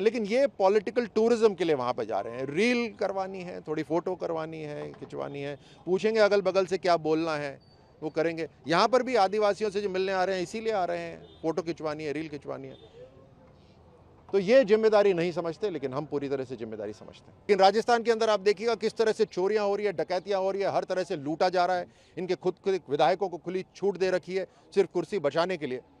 में लेकिन ये पॉलिटिकल टूरिज्म के लिए वहाँ पर जा रहे हैं रील करवानी है थोड़ी फ़ोटो करवानी है खिंचवानी है पूछेंगे अगल बगल से क्या बोलना है वो करेंगे यहाँ पर भी आदिवासियों से जो मिलने आ रहे हैं इसीलिए आ रहे हैं फ़ोटो खिंचवानी है रील खिंचवानी है तो ये जिम्मेदारी नहीं समझते लेकिन हम पूरी तरह से जिम्मेदारी समझते हैं लेकिन राजस्थान के अंदर आप देखिएगा किस तरह से चोरियां हो रही है डकैतियां हो रही है हर तरह से लूटा जा रहा है इनके खुद के विधायकों को खुली छूट दे रखी है सिर्फ कुर्सी बचाने के लिए